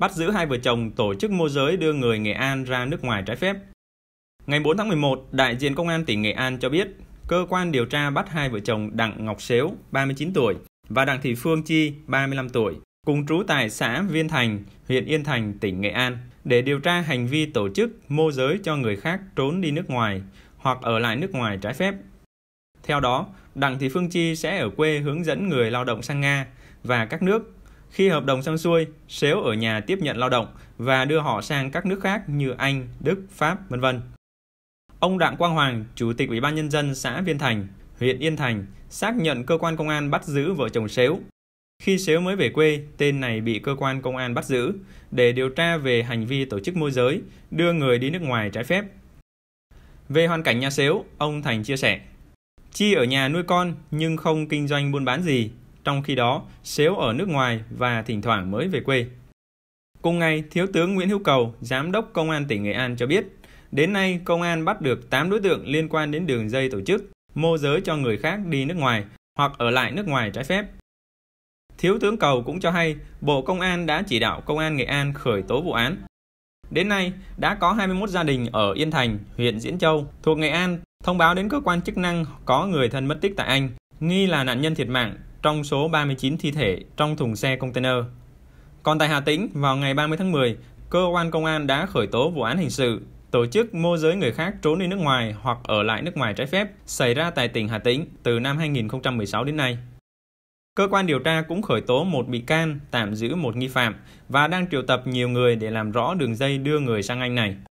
bắt giữ hai vợ chồng tổ chức môi giới đưa người Nghệ An ra nước ngoài trái phép. Ngày 4 tháng 11, đại diện công an tỉnh Nghệ An cho biết, cơ quan điều tra bắt hai vợ chồng Đặng Ngọc Xếu, 39 tuổi và Đặng Thị Phương Chi, 35 tuổi, cùng trú tại xã Viên Thành, huyện Yên Thành, tỉnh Nghệ An để điều tra hành vi tổ chức môi giới cho người khác trốn đi nước ngoài hoặc ở lại nước ngoài trái phép. Theo đó, Đặng Thị Phương Chi sẽ ở quê hướng dẫn người lao động sang Nga và các nước khi hợp đồng xong xuôi, Sếu ở nhà tiếp nhận lao động và đưa họ sang các nước khác như Anh, Đức, Pháp, vân vân. Ông Đặng Quang Hoàng, Chủ tịch Ủy ban Nhân dân xã Viên Thành, huyện Yên Thành, xác nhận cơ quan công an bắt giữ vợ chồng Sếu. Khi Sếu mới về quê, tên này bị cơ quan công an bắt giữ để điều tra về hành vi tổ chức môi giới, đưa người đi nước ngoài trái phép. Về hoàn cảnh nhà Sếu, ông Thành chia sẻ, Chi ở nhà nuôi con nhưng không kinh doanh buôn bán gì, trong khi đó xếu ở nước ngoài và thỉnh thoảng mới về quê. Cùng ngày, Thiếu tướng Nguyễn Hữu Cầu, Giám đốc Công an tỉnh Nghệ An cho biết, đến nay công an bắt được 8 đối tượng liên quan đến đường dây tổ chức môi giới cho người khác đi nước ngoài hoặc ở lại nước ngoài trái phép. Thiếu tướng Cầu cũng cho hay Bộ Công an đã chỉ đạo Công an Nghệ An khởi tố vụ án. Đến nay, đã có 21 gia đình ở Yên Thành, huyện Diễn Châu, thuộc Nghệ An thông báo đến cơ quan chức năng có người thân mất tích tại Anh, nghi là nạn nhân thiệt mạng trong số 39 thi thể trong thùng xe container. Còn tại Hà Tĩnh, vào ngày 30 tháng 10, cơ quan công an đã khởi tố vụ án hình sự tổ chức môi giới người khác trốn đi nước ngoài hoặc ở lại nước ngoài trái phép xảy ra tại tỉnh Hà Tĩnh từ năm 2016 đến nay. Cơ quan điều tra cũng khởi tố một bị can, tạm giữ một nghi phạm và đang triệu tập nhiều người để làm rõ đường dây đưa người sang Anh này.